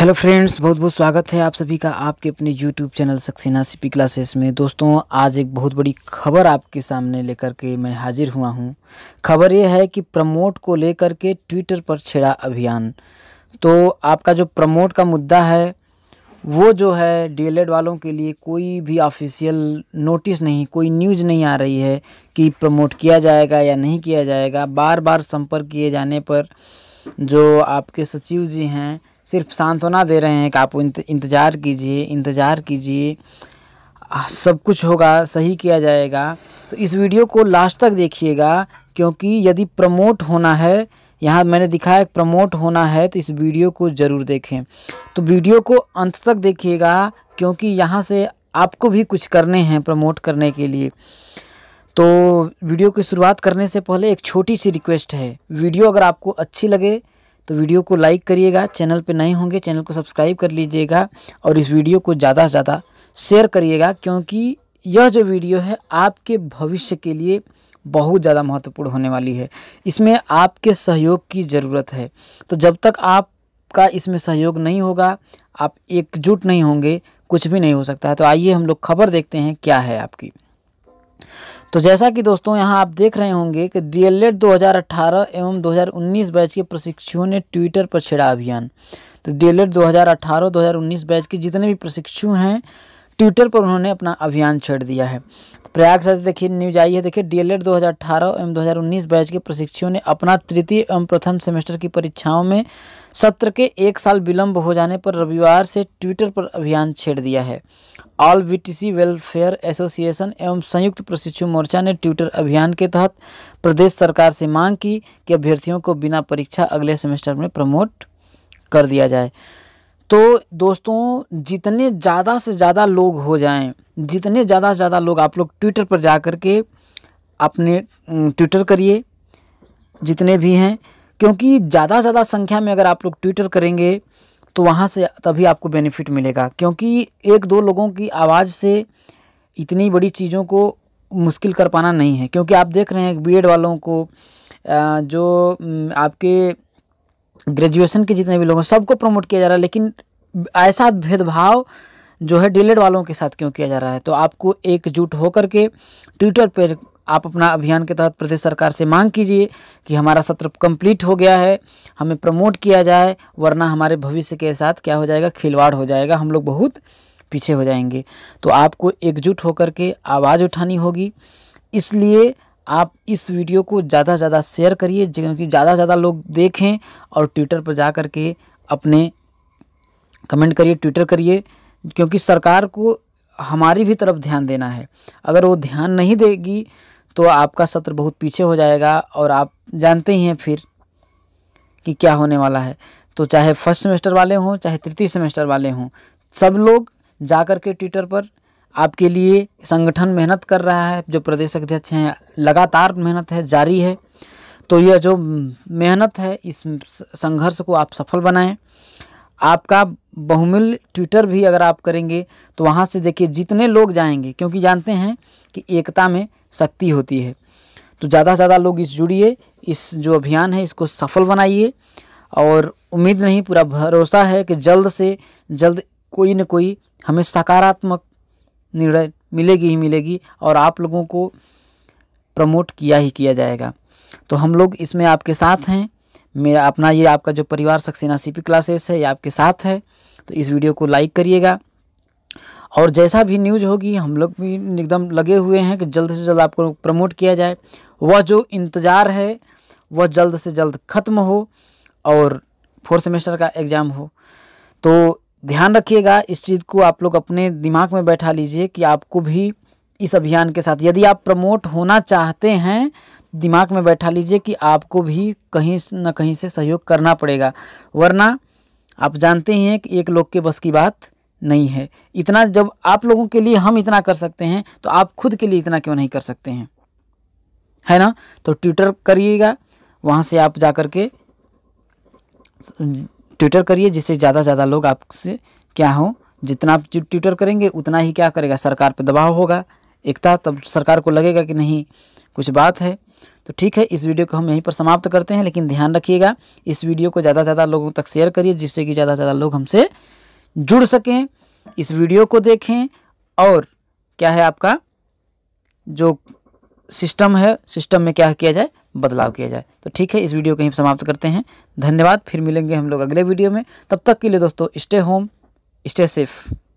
hello friends बहुत बहुत स्वागत है आप सभी का आपके अपने YouTube channel Saxena CP classes में दोस्तों आज एक बहुत बड़ी खबर आपके सामने लेकर के मैं हाजिर हुआ हूं खबर यह है कि प्रमोट को लेकर के ट्विटर पर छेड़ा अभियान तो आपका जो प्रमोट का मुद्दा है वो जो है डीएलएड वालों के लिए कोई भी ऑफिशियल नोटिस नहीं कोई न्यूज़ नहीं आ रही है कि प्रमोट किया जाएगा या नहीं किया जाएगा बार बार संपर्क किए जाने पर जो आपके सचिव जी हैं सिर्फ सांत्वना दे रहे हैं कि आप इंतज़ार कीजिए इंतज़ार कीजिए सब कुछ होगा सही किया जाएगा तो इस वीडियो को लास्ट तक देखिएगा क्योंकि यदि प्रमोट होना है यहाँ मैंने दिखाया प्रमोट होना है तो इस वीडियो को ज़रूर देखें तो वीडियो को अंत तक देखिएगा क्योंकि यहाँ से आपको भी कुछ करने हैं प्रमोट करने के लिए तो वीडियो की शुरुआत करने से पहले एक छोटी सी रिक्वेस्ट है वीडियो अगर आपको अच्छी लगे तो वीडियो को लाइक करिएगा चैनल पे नए होंगे चैनल को सब्सक्राइब कर लीजिएगा और इस वीडियो को ज़्यादा से ज़्यादा शेयर करिएगा क्योंकि यह जो वीडियो है आपके भविष्य के लिए बहुत ज़्यादा महत्वपूर्ण होने वाली है इसमें आपके सहयोग की ज़रूरत है तो जब तक आपका इसमें सहयोग नहीं होगा आप एकजुट नहीं होंगे कुछ भी नहीं हो सकता है तो आइए हम लोग खबर देखते हैं क्या है आपकी तो जैसा कि दोस्तों यहां आप देख रहे होंगे कि डीएलएड 2018 एवं 2019 बैच के प्रशिक्षुओं ने ट्विटर पर छेड़ा अभियान तो डी 2018-2019 बैच के जितने भी प्रशिक्षु हैं ट्विटर पर उन्होंने अपना अभियान छेड़ दिया है प्रयाग से देखिए न्यूज आई है देखिए डीएलएड 2018 एवं 2019 बैच के प्रशिक्षुओं ने अपना तृतीय एवं प्रथम सेमेस्टर की परीक्षाओं में सत्र के एक साल विलंब हो जाने पर रविवार से ट्विटर पर अभियान छेड़ दिया है ऑल बीटीसी वेलफेयर एसोसिएशन एवं संयुक्त प्रशिक्षु मोर्चा ने ट्विटर अभियान के तहत प्रदेश सरकार से मांग की कि अभ्यर्थियों को बिना परीक्षा अगले सेमेस्टर में प्रमोट कर दिया जाए तो दोस्तों जितने ज़्यादा से ज़्यादा लोग हो जाएं जितने ज़्यादा से ज़्यादा लोग आप लोग ट्विटर पर जा कर के अपने ट्विटर अं, करिए जितने भी हैं क्योंकि ज़्यादा से ज़्यादा संख्या में अगर आप लोग ट्विटर करेंगे तो वहाँ से तभी आपको बेनिफिट मिलेगा क्योंकि एक दो लोगों की आवाज़ से इतनी बड़ी चीज़ों को मुश्किल कर पाना नहीं है क्योंकि आप देख रहे हैं बी वालों को जो आपके ग्रेजुएशन के जितने भी लोग हैं सबको प्रमोट किया जा रहा है लेकिन ऐसा भेदभाव जो है डिलेड वालों के साथ क्यों किया जा रहा है तो आपको एकजुट होकर के ट्विटर पर आप अपना अभियान के तहत प्रदेश सरकार से मांग कीजिए कि हमारा सत्र कंप्लीट हो गया है हमें प्रमोट किया जाए वरना हमारे भविष्य के साथ क्या हो जाएगा खिलवाड़ हो जाएगा हम लोग बहुत पीछे हो जाएंगे तो आपको एकजुट होकर के आवाज़ उठानी होगी इसलिए आप इस वीडियो को ज़्यादा से ज़्यादा शेयर करिए क्योंकि ज़्यादा से ज़्यादा लोग देखें और ट्विटर पर जा कर के अपने कमेंट करिए ट्विटर करिए क्योंकि सरकार को हमारी भी तरफ ध्यान देना है अगर वो ध्यान नहीं देगी तो आपका सत्र बहुत पीछे हो जाएगा और आप जानते ही हैं फिर कि क्या होने वाला है तो चाहे फर्स्ट सेमेस्टर वाले हों चाहे तृतीय सेमेस्टर वाले हों सब लोग जा कर के ट्विटर पर आपके लिए संगठन मेहनत कर रहा है जो प्रदेश अध्यक्ष हैं लगातार मेहनत है जारी है तो यह जो मेहनत है इस संघर्ष को आप सफल बनाएं आपका बहुमूल्य ट्विटर भी अगर आप करेंगे तो वहाँ से देखिए जितने लोग जाएंगे क्योंकि जानते हैं कि एकता में शक्ति होती है तो ज़्यादा से ज़्यादा लोग इस जुड़िए इस जो अभियान है इसको सफल बनाइए और उम्मीद नहीं पूरा भरोसा है कि जल्द से जल्द कोई न कोई हमें सकारात्मक निर्णय मिलेगी ही मिलेगी और आप लोगों को प्रमोट किया ही किया जाएगा तो हम लोग इसमें आपके साथ हैं मेरा अपना ये आपका जो परिवार सक्सेना सीपी क्लासेस है ये आपके साथ है तो इस वीडियो को लाइक करिएगा और जैसा भी न्यूज होगी हम लोग भी एकदम लगे हुए हैं कि जल्द से जल्द आपको प्रमोट किया जाए वह जो इंतज़ार है वह जल्द से जल्द ख़त्म हो और फोर्थ सेमेस्टर का एग्ज़ाम हो तो ध्यान रखिएगा इस चीज़ को आप लोग अपने दिमाग में बैठा लीजिए कि आपको भी इस अभियान के साथ यदि आप प्रमोट होना चाहते हैं दिमाग में बैठा लीजिए कि आपको भी कहीं न कहीं से सहयोग करना पड़ेगा वरना आप जानते हैं कि एक लोग के बस की बात नहीं है इतना जब आप लोगों के लिए हम इतना कर सकते हैं तो आप खुद के लिए इतना क्यों नहीं कर सकते हैं है ना तो ट्विटर करिएगा वहाँ से आप जा कर के ट्विटर करिए जिससे ज़्यादा से ज़्यादा लोग आपसे क्या हो जितना आप ट्विटर करेंगे उतना ही क्या करेगा सरकार पर दबाव होगा एकता तब सरकार को लगेगा कि नहीं कुछ बात है तो ठीक है इस वीडियो को हम यहीं पर समाप्त करते हैं लेकिन ध्यान रखिएगा इस वीडियो को ज़्यादा से ज़्यादा लोगों तक शेयर करिए जिससे कि ज़्यादा से ज़्यादा लोग हमसे जुड़ सकें इस वीडियो को देखें और क्या है आपका जो सिस्टम है सिस्टम में क्या किया जाए बदलाव किया जाए तो ठीक है इस वीडियो को ही समाप्त करते हैं धन्यवाद फिर मिलेंगे हम लोग अगले वीडियो में तब तक के लिए दोस्तों स्टे होम स्टे सेफ़